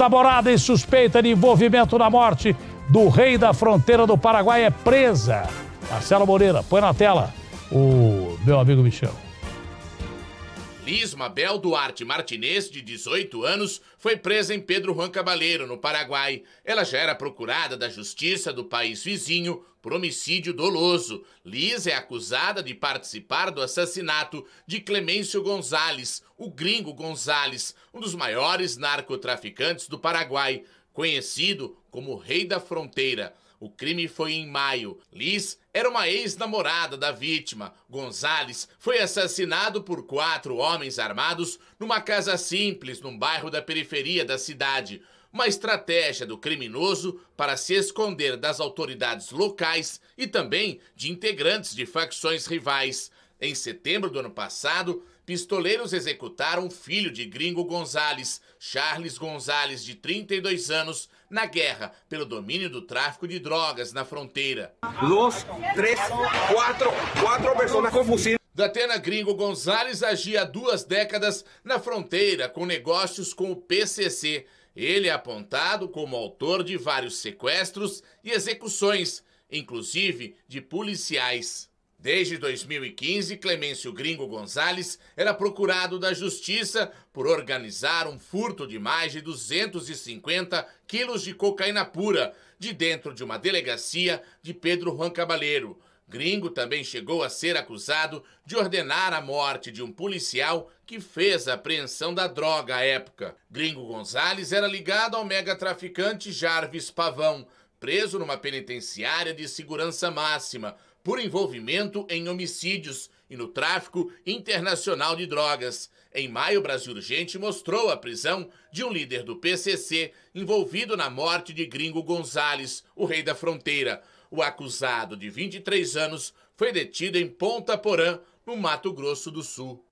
Namorada e suspeita de envolvimento na morte do rei da fronteira do Paraguai é presa. Marcelo Moreira, põe na tela o meu amigo Michel. Liz Mabel Duarte Martinez, de 18 anos, foi presa em Pedro Juan Cabaleiro, no Paraguai. Ela já era procurada da justiça do país vizinho por homicídio doloso. Liz é acusada de participar do assassinato de Clemêncio Gonzalez, o gringo Gonzalez, um dos maiores narcotraficantes do Paraguai, conhecido como Rei da Fronteira. O crime foi em maio. Liz era uma ex-namorada da vítima. Gonzales foi assassinado por quatro homens armados numa casa simples num bairro da periferia da cidade. Uma estratégia do criminoso para se esconder das autoridades locais e também de integrantes de facções rivais. Em setembro do ano passado, Pistoleiros executaram o filho de Gringo Gonzales, Charles Gonzales, de 32 anos, na guerra pelo domínio do tráfico de drogas na fronteira. Dois, três, quatro, quatro pessoas com fuzil. Datena Gringo Gonzales agia há duas décadas na fronteira com negócios com o PCC. Ele é apontado como autor de vários sequestros e execuções, inclusive de policiais. Desde 2015, Clemêncio Gringo Gonzalez era procurado da Justiça por organizar um furto de mais de 250 quilos de cocaína pura de dentro de uma delegacia de Pedro Juan Cabaleiro. Gringo também chegou a ser acusado de ordenar a morte de um policial que fez a apreensão da droga à época. Gringo Gonzalez era ligado ao mega traficante Jarvis Pavão, preso numa penitenciária de segurança máxima por envolvimento em homicídios e no tráfico internacional de drogas. Em maio, Brasil Urgente mostrou a prisão de um líder do PCC envolvido na morte de Gringo Gonzalez, o rei da fronteira. O acusado, de 23 anos, foi detido em Ponta Porã, no Mato Grosso do Sul.